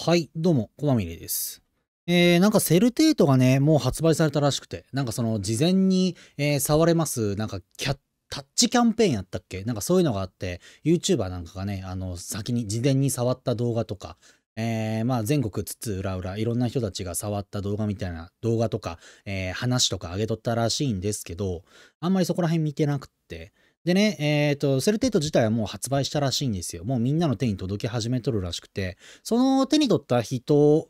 はい、どうも、こまみれです。えー、なんかセルテートがね、もう発売されたらしくて、なんかその事前に、えー、触れます、なんかキャッタッチキャンペーンやったっけなんかそういうのがあって、YouTuber なんかがね、あの、先に事前に触った動画とか、えー、まあ全国つつ裏裏いろんな人たちが触った動画みたいな動画とか、えー、話とか上げとったらしいんですけど、あんまりそこら辺見てなくって、でね、えっ、ー、と、セルテート自体はもう発売したらしいんですよ。もうみんなの手に届き始めとるらしくて、その手に取った人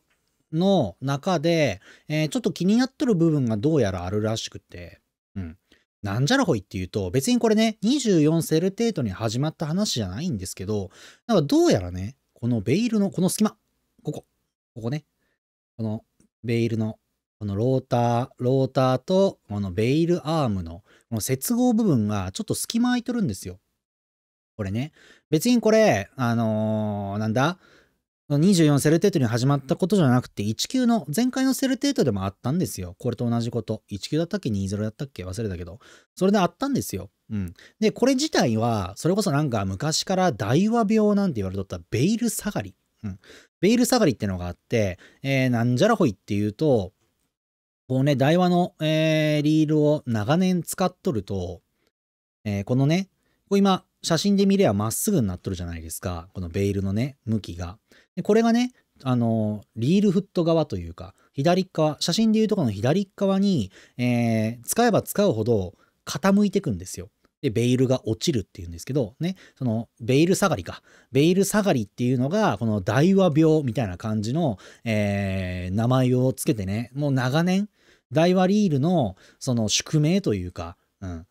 の中で、えー、ちょっと気になっとる部分がどうやらあるらしくて、うん。なんじゃらほいっていうと、別にこれね、24セルテートに始まった話じゃないんですけど、なんかどうやらね、このベイルのこの隙間、ここ、ここね、このベイルのこのローター、ローターとこのベイルアームのこの接合部分がちょっと隙間空いてるんですよ。これね。別にこれ、あのー、なんだ24セルテートに始まったことじゃなくて、1級の、前回のセルテートでもあったんですよ。これと同じこと。1級だったっけ ?20 だったっけ忘れたけど。それであったんですよ。うん。で、これ自体は、それこそなんか昔から大和病なんて言われとったベイル下がり。うん。ベイル下がりってのがあって、えー、なんじゃらほいっていうと、こうね、台話の、えー、リールを長年使っとると、えー、このね、こう今、写真で見ればまっすぐになっとるじゃないですか。このベールのね、向きが。でこれがね、あの、リールフット側というか、左側、写真でいうとこの左側に、えー、使えば使うほど傾いてくんですよ。で、ベイルが落ちるっていうんですけど、ね、その、ベイル下がりか。ベイル下がりっていうのが、この大和病みたいな感じの、えー、名前をつけてね、もう長年、イワリールのその宿命というか、うん、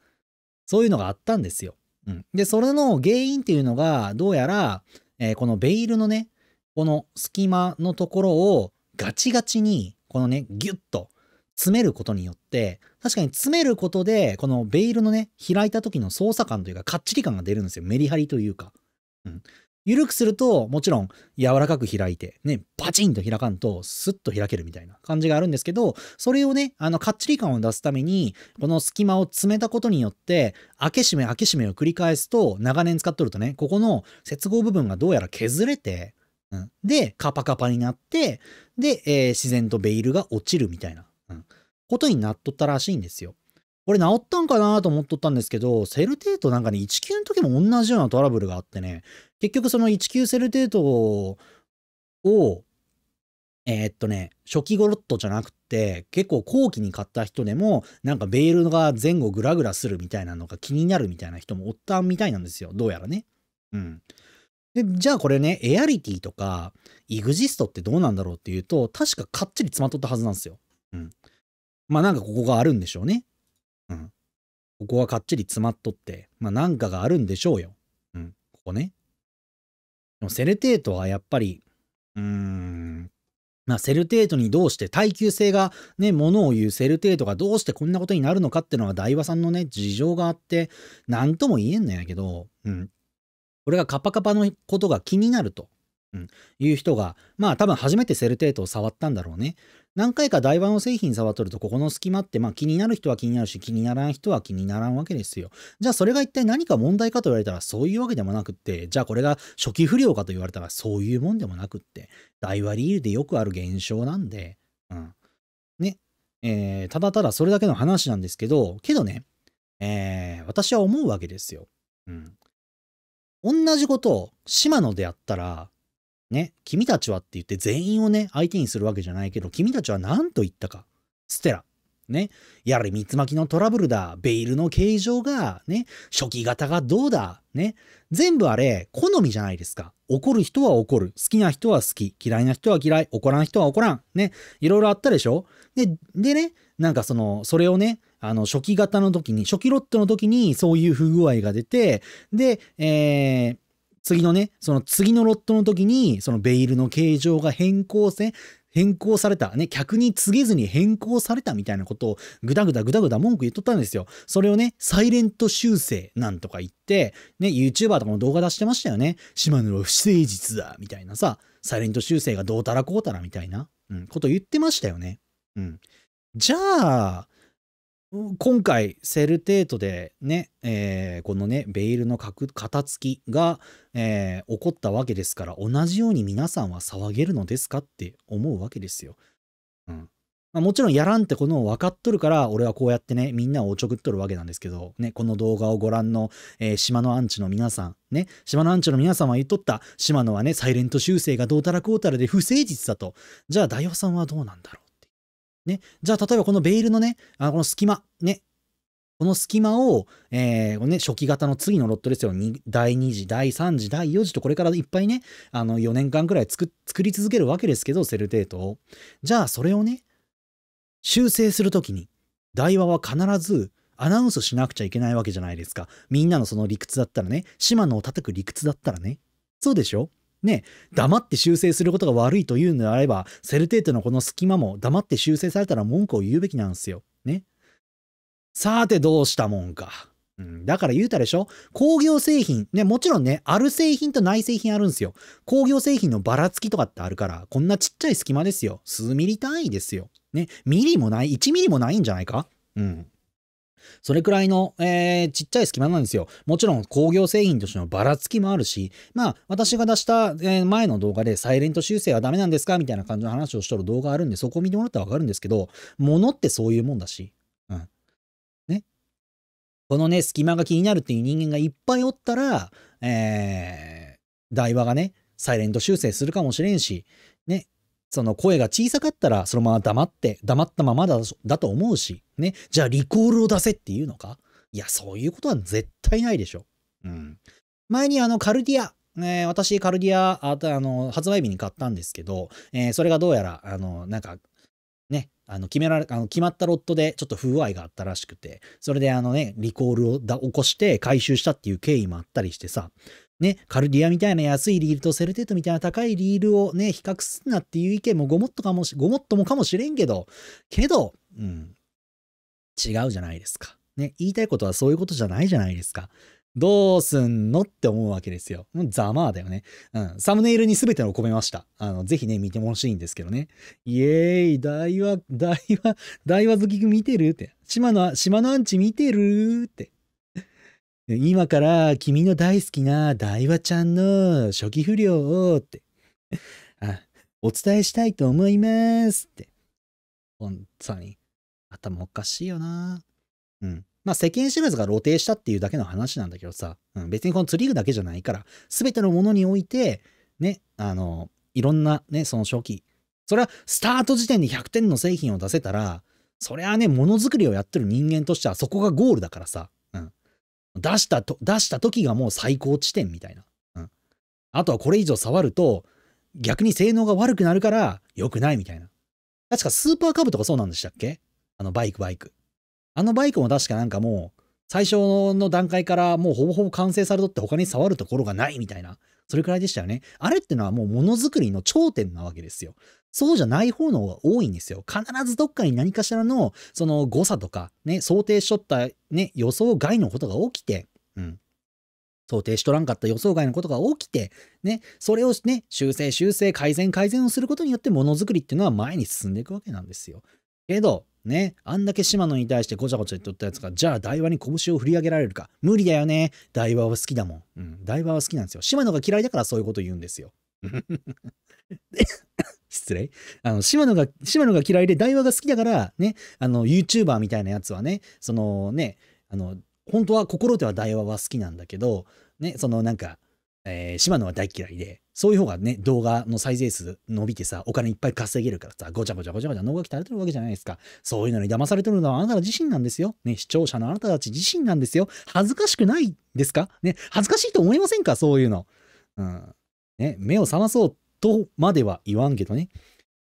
そういうのがあったんですよ。うん、で、それの原因っていうのが、どうやら、えー、このベイルのね、この隙間のところをガチガチに、このね、ギュッと詰めることによって、確かに詰めることで、このベイルのね、開いた時の操作感というか、かっちり感が出るんですよ。メリハリというか。うん、緩くすると、もちろん柔らかく開いて、ね、バチンと開かんと、スッと開けるみたいな感じがあるんですけど、それをね、あの、かっちり感を出すために、この隙間を詰めたことによって、開け閉め開け閉めを繰り返すと、長年使っとるとね、ここの接合部分がどうやら削れて、うん、で、カパカパになって、で、えー、自然とベイルが落ちるみたいな、うん、ことになっとったらしいんですよ。これ治ったんかなと思っとったんですけど、セルテートなんかね、1級の時も同じようなトラブルがあってね、結局その1級セルテートを、えー、っとね、初期ゴロットじゃなくて、結構後期に買った人でも、なんかベールが前後グラグラするみたいなのが気になるみたいな人もおったみたいなんですよ、どうやらね。うん。で、じゃあこれね、エアリティとか、イグジストってどうなんだろうっていうと、確かかっちり詰まっとったはずなんですよ。うん。まあなんかここがあるんでしょうね。ここはかっちり詰まっとって、まあなんかがあるんでしょうよ。うん、ここね。でもセルテートはやっぱり、うーん、まあセルテートにどうして耐久性がね、ものを言うセルテートがどうしてこんなことになるのかってのは大和さんのね、事情があって、なんとも言えんのやけど、うん。これがカパカパのことが気になると。うん、いう人が、まあ多分初めてセルテートを触ったんだろうね。何回か台湾の製品触っとると、ここの隙間って、まあ気になる人は気になるし、気にならん人は気にならんわけですよ。じゃあそれが一体何か問題かと言われたら、そういうわけでもなくって、じゃあこれが初期不良かと言われたら、そういうもんでもなくって、大湾理由でよくある現象なんで、うん。ね。えー、ただただそれだけの話なんですけど、けどね、えー、私は思うわけですよ。うん。同じことを島野でやったら、ね、君たちはって言って全員をね、相手にするわけじゃないけど、君たちは何と言ったか。ステラ。ね、やはり三つ巻きのトラブルだ。ベイルの形状が、ね、初期型がどうだ。ね、全部あれ、好みじゃないですか。怒る人は怒る。好きな人は好き。嫌いな人は嫌い。怒らん人は怒らん。ね、いろいろあったでしょで、でね、なんかその、それをね、あの、初期型の時に、初期ロットの時にそういう不具合が出て、で、えー、次のね、その次のロットの時に、そのベイルの形状が変更せ、変更された、ね、客に告げずに変更されたみたいなことをぐだぐだぐだぐだ文句言っとったんですよ。それをね、サイレント修正なんとか言って、ね、YouTuber とかも動画出してましたよね。島根不誠実だ、みたいなさ、サイレント修正がどうたらこうたらみたいな、うん、こと言ってましたよね。うん。じゃあ、今回セルテートでね、えー、このねベイルの肩付きが、えー、起こったわけですから同じように皆さんは騒げるのですかって思うわけですよ。うんまあ、もちろんやらんってこの分かっとるから俺はこうやってねみんなをおちょくっとるわけなんですけど、ね、この動画をご覧の、えー、島のアンチの皆さんね島のアンチの皆さんは言っとった島のはねサイレント修正がどうたらこうたらで不誠実だとじゃあ大夫さんはどうなんだろうね。じゃあ、例えばこのベールのね、あこの隙間、ね。この隙間を、えー、ね、初期型の次のロットですよ。第2次、第3次、第4次とこれからいっぱいね、あの、4年間くらい作り続けるわけですけど、セルテートを。じゃあ、それをね、修正するときに、台話は必ずアナウンスしなくちゃいけないわけじゃないですか。みんなのその理屈だったらね、島野を叩く理屈だったらね。そうでしょね、黙って修正することが悪いというのであれば、セルテートのこの隙間も黙って修正されたら文句を言うべきなんですよ。ね。さてどうしたもんか。うん、だから言うたでしょ工業製品。ね、もちろんね、ある製品とない製品あるんですよ。工業製品のばらつきとかってあるから、こんなちっちゃい隙間ですよ。数ミリ単位ですよ。ね、ミリもない、1ミリもないんじゃないかうん。それくらいの、えー、ちっちゃい隙間なんですよ。もちろん工業製品としてのばらつきもあるし、まあ私が出した、え前の動画でサイレント修正はダメなんですかみたいな感じの話をしとる動画あるんで、そこ見てもらったらわかるんですけど、物ってそういうもんだし、うん。ね。このね、隙間が気になるっていう人間がいっぱいおったら、えー、台話がね、サイレント修正するかもしれんし、ね、その声が小さかったらそのまま黙って黙ったままだだと思うしねじゃあリコールを出せっていうのかいやそういうことは絶対ないでしょ。うん、前にあのカルディアえー、私、カルディア、ああの、発売日に買ったんですけど、えー、それがどうやら、あの、なんか、ね、あの決められあの決まったロットでちょっと不具合があったらしくて、それであのね、リコールをだ起こして回収したっていう経緯もあったりしてさ、ね、カルディアみたいな安いリールとセルテートみたいな高いリールをね、比較すんなっていう意見もごもっとかもし、ごもっともかもしれんけど、けど、うん、違うじゃないですか。ね、言いたいことはそういうことじゃないじゃないですか。どうすんのって思うわけですよ。もうざまあだよね。うん。サムネイルに全てを込めました。あの、ぜひね、見てほしいんですけどね。イエーイ、大和、大和、大和好き見てるって。島の、島のアンチ見てるって。今から君の大好きな大和ちゃんの初期不良をって、あ、お伝えしたいと思いますって。本当に。頭おかしいよな。うん。まあ世間知らずが露呈したっていうだけの話なんだけどさ、うん、別にこの釣り具だけじゃないから、全てのものにおいて、ね、あの、いろんなね、その初期。それはスタート時点で100点の製品を出せたら、それはね、ものづくりをやってる人間としてはそこがゴールだからさ。出したと、出した時がもう最高地点みたいな。うん。あとはこれ以上触ると、逆に性能が悪くなるから良くないみたいな。確かスーパーカブとかそうなんでしたっけあのバイクバイク。あのバイクも確かなんかもう、最初の段階からもうほぼほぼ完成されとって他に触るところがないみたいなそれくらいでしたよね。あれってのはもうものづくりの頂点なわけですよ。そうじゃない方の方が多いんですよ。必ずどっかに何かしらの、その誤差とか、ね、想定しとった、ね、予想外のことが起きて、うん。想定しとらんかった予想外のことが起きて、ね、それをね、修正、修正、改善、改善をすることによってものづくりっていうのは前に進んでいくわけなんですよ。けど、ね、あんだけ島野に対してごちゃごちゃ言っとったやつが、じゃあ台話に拳を振り上げられるか。無理だよね。台話は好きだもん。うん、台話は好きなんですよ。島野が嫌いだからそういうこと言うんですよ。失礼。あの、島野が、島野が嫌いで台話が好きだから、ね、あの、YouTuber みたいなやつはね、そのね、あの、本当は心では台話は好きなんだけど、ね、そのなんか、えー、島野は大嫌いで、そういう方がね、動画の再生数伸びてさ、お金いっぱい稼げるからさ、ごちゃごちゃごちゃごちゃ脳が鍛えてるわけじゃないですか。そういうのに騙されてるのはあなた自身なんですよ。ね、視聴者のあなたたち自身なんですよ。恥ずかしくないですかね、恥ずかしいと思いませんかそういうの。うん。ね、目を覚まそうとまでは言わんけどね。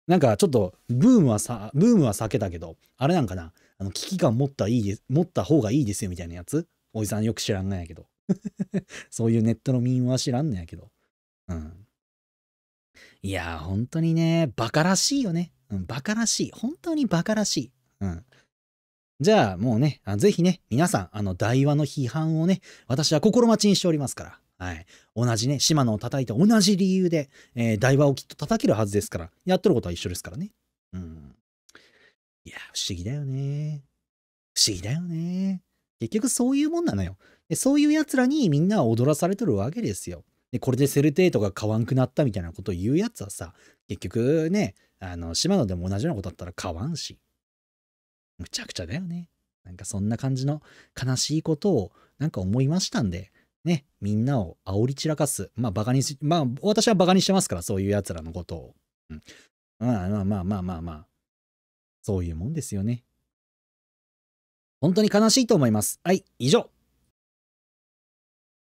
なんかちょっと、ブームはさ、ブームは避けたけど、あれなんかな、あの、危機感持ったいいです、持った方がいいですよみたいなやつおじさんよく知らんんやけど。そういうネットの民話知らんのやけど。うん。いや、本当にね、バカらしいよね。うん、バカらしい。本当にバカらしい。うん。じゃあ、もうね、ぜひね、皆さん、あの、台話の批判をね、私は心待ちにしておりますから。はい。同じね、島野を叩いて同じ理由で、えー、台話をきっと叩けるはずですから、やっとることは一緒ですからね。うん。いや、不思議だよね。不思議だよね。結局そういうもんなのよ。そういう奴らにみんな踊らされてるわけですよ。で、これでセルテートが買わんくなったみたいなことを言うやつはさ、結局ね、あの、島野でも同じようなことだったら買わんし。むちゃくちゃだよね。なんかそんな感じの悲しいことをなんか思いましたんで、ね、みんなを煽り散らかす。まあ、バカにまあ、私はバカにしてますから、そういう奴らのことを。うん。まあまあまあまあまあまあ。そういうもんですよね。本当に悲しいと思います。はい、以上。